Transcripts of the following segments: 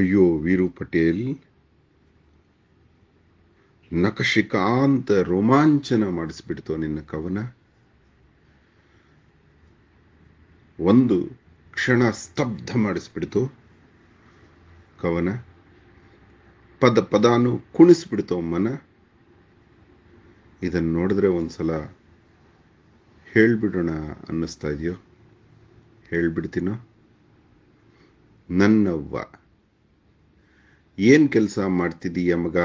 ಅಯ್ಯೋ ವೀರು ಪಟೇಲ್ ನಕಶಿಕಾಂತ ರೋಮಾಂಚನ ಮಾಡಿಸ್ಬಿಡ್ತು ನಿನ್ನ ಕವನ ಒಂದು ಕ್ಷಣ ಸ್ತಬ್ಧ ಮಾಡಿಸ್ಬಿಡ್ತು ಕವನ ಪದ ಪದಾನು ಕುಣಿಸ್ಬಿಡ್ತು ಮನ ಇದನ್ನು ನೋಡಿದ್ರೆ ಒಂದ್ಸಲ ಹೇಳ್ಬಿಡೋಣ ಅನ್ನಿಸ್ತಾ ಇದೆಯೋ ಹೇಳ್ಬಿಡ್ತೀನೋ ನನ್ನವ್ವ ಏನು ಕೆಲಸ ಮಾಡ್ತಿದ್ದೀಯ ಮಗ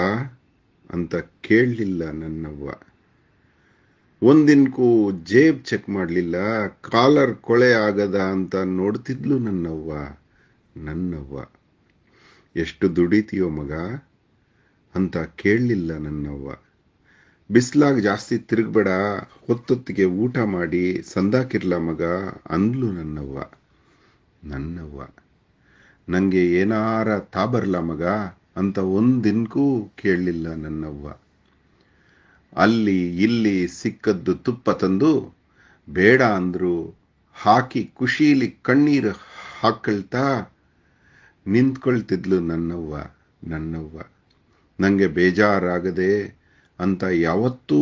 ಅಂತ ಕೇಳಲಿಲ್ಲ ನನ್ನವ್ವ ಒಂದಿನಕ್ಕೂ ಜೇಬ್ ಚೆಕ್ ಮಾಡಲಿಲ್ಲ ಕಾಲರ್ ಕೊಳೆ ಆಗದ ಅಂತ ನೋಡ್ತಿದ್ಲು ನನ್ನವ್ವ ನನ್ನವ್ವ ಎಷ್ಟು ದುಡಿತೀಯೋ ಮಗ ಅಂತ ಕೇಳಲಿಲ್ಲ ನನ್ನವ್ವ ಬಿಸಿಲಾಗಿ ಜಾಸ್ತಿ ತಿರುಗಬೇಡ ಹೊತ್ತೊತ್ತಿಗೆ ಊಟ ಮಾಡಿ ಸಂದಾಕಿರ್ಲ ಮಗ ಅಂದ್ಲು ನನ್ನವ್ವ ನನ್ನವ್ವ ನನಗೆ ಏನಾರ ತಾಬರ್ಲ ಮಗ ಅಂತ ಒಂದಿನಕ್ಕೂ ಕೇಳಲಿಲ್ಲ ನನ್ನವ್ವ ಅಲ್ಲಿ ಇಲ್ಲಿ ಸಿಕ್ಕದ್ದು ತುಪ್ಪ ತಂದು ಬೇಡ ಅಂದ್ರು ಹಾಕಿ ಖುಷೀಲಿ ಕಣ್ಣೀರು ಹಾಕಳ್ತಾ ನಿಂತ್ಕೊಳ್ತಿದ್ಲು ನನ್ನವ್ವ ನನ್ನವ್ವ ನನಗೆ ಬೇಜಾರಾಗದೆ ಅಂತ ಯಾವತ್ತೂ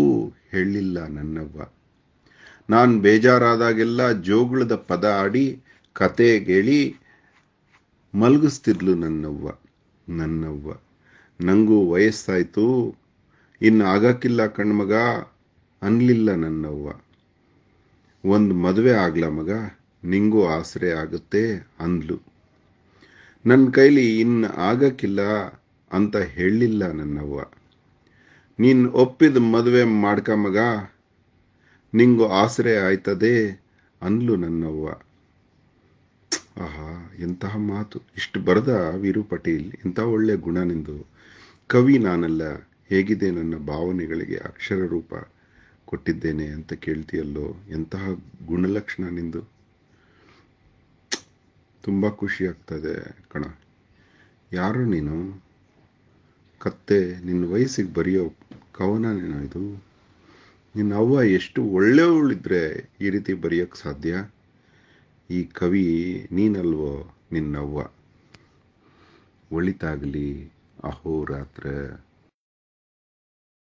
ಹೇಳಿಲ್ಲ ನನ್ನವ್ವ ನಾನು ಬೇಜಾರಾದಾಗೆಲ್ಲ ಜೋಗುಳದ ಪದ ಆಡಿ ಕತೆ ಮಲಗಿಸ್ತಿದ್ಲು ನನ್ನವ್ವ ನನ್ನವ್ವ ನನಗೂ ವಯಸ್ಸಾಯ್ತು ಇನ್ನು ಆಗಕ್ಕಿಲ್ಲ ಕಣ್ಮಗ ಅನ್ಲಿಲ್ಲ ನನ್ನವ್ವ ಒಂದು ಮದುವೆ ಆಗ್ಲ ಮಗ ನಿಂಗೂ ಆಸರೆ ಆಗುತ್ತೆ ಅಂದ್ಲು ನನ್ನ ಕೈಲಿ ಇನ್ನು ಆಗಕ್ಕಿಲ್ಲ ಅಂತ ಹೇಳಲಿಲ್ಲ ನನ್ನವ್ವ ನೀನು ಒಪ್ಪಿದ ಮದುವೆ ಮಾಡ್ಕ ಮಗ ನಿಂಗೂ ಆಸರೆ ಆಯ್ತದೆ ಅಂದ್ಲು ನನ್ನವ್ವ ಆಹಾ ಎಂತಹ ಮಾತು ಇಷ್ಟು ಬರೆದ ವೀರು ಪಟೇಲ್ ಇಂಥ ಒಳ್ಳೆಯ ಗುಣ ನಿಂದು ಕವಿ ನಾನಲ್ಲ ಹೇಗಿದೆ ನನ್ನ ಭಾವನೆಗಳಿಗೆ ಅಕ್ಷರ ರೂಪ ಕೊಟ್ಟಿದ್ದೇನೆ ಅಂತ ಕೇಳ್ತೀಯಲ್ಲೋ ಎಂತಹ ಗುಣಲಕ್ಷಣ ನಿಂದು ತುಂಬ ಖುಷಿ ಆಗ್ತದೆ ಕಣ ಯಾರು ನೀನು ಕತ್ತೆ ನಿನ್ನ ವಯಸ್ಸಿಗೆ ಬರೆಯೋ ಕವನ ನೀನು ಇದು ನಿನ್ನ ಅವ್ವ ಎಷ್ಟು ಒಳ್ಳೆಯವಳಿದ್ರೆ ಈ ರೀತಿ ಬರೆಯೋಕ್ಕೆ ಸಾಧ್ಯ ಈ ಕವಿ ನೀನಲ್ವೋ ನಿನ್ನವ್ವ ಒಳಿತಾಗಲಿ ಅಹೋರಾತ್ರ